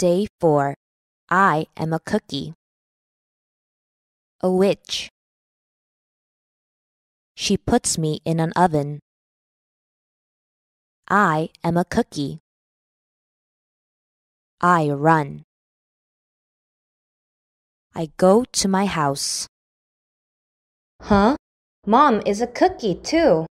Day 4 I am a cookie. A witch. She puts me in an oven. I am a cookie. I run. I go to my house. Huh? Mom is a cookie too.